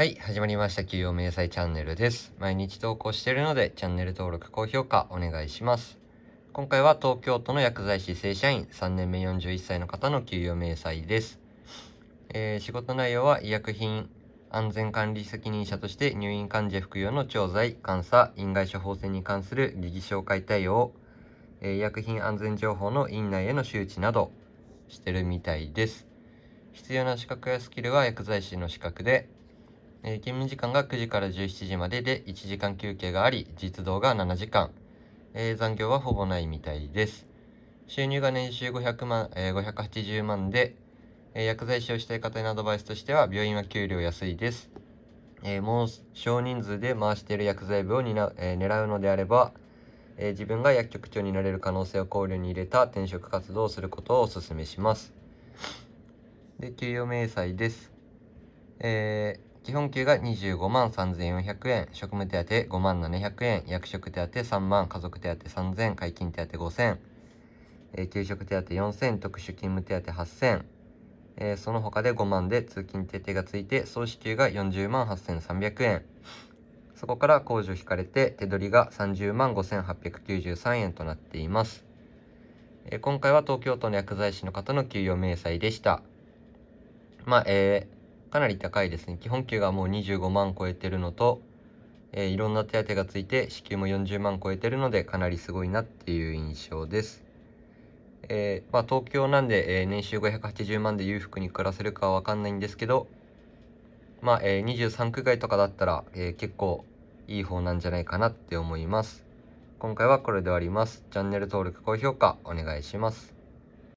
はい、始まりました。給与明細チャンネルです。毎日投稿しているので、チャンネル登録、高評価お願いします。今回は東京都の薬剤師正社員3年目41歳の方の給与明細です。えー、仕事内容は医薬品安全管理責任者として入院患者服用の調剤、監査、院外処方箋に関する疑義紹介対応、えー、医薬品安全情報の院内への周知などしてるみたいです。必要な資格やスキルは薬剤師の資格で、えー、勤務時間が9時から17時までで1時間休憩があり、実動が7時間。えー、残業はほぼないみたいです。収入が年収500万、えー、580万で、えー、薬剤師をしたい方へのアドバイスとしては、病院は給料安いです。えー、もう少人数で回している薬剤部を担う、えー、狙うのであれば、えー、自分が薬局長になれる可能性を考慮に入れた転職活動をすることをお勧めします。で、給与明細です。えー基本給が25万3400円、職務手当5万700円、役職手当3万、家族手当3000、解禁手当5000、えー、給食手当4000、特殊勤務手当8000、えー、その他で5万で通勤手当がついて、総支給が40万8300円。そこから控除引かれて、手取りが30万5893円となっています。えー、今回は東京都の薬剤師の方の給与明細でした。まあ、えーかなり高いですね。基本給がもう25万超えてるのと、えー、いろんな手当がついて支給も40万超えてるのでかなりすごいなっていう印象です。えー、まあ、東京なんで、えー、年収580万で裕福に暮らせるかは分かんないんですけど、まあ、え23区外とかだったら、え結構いい方なんじゃないかなって思います。今回はこれで終わります。チャンネル登録、高評価お願いします。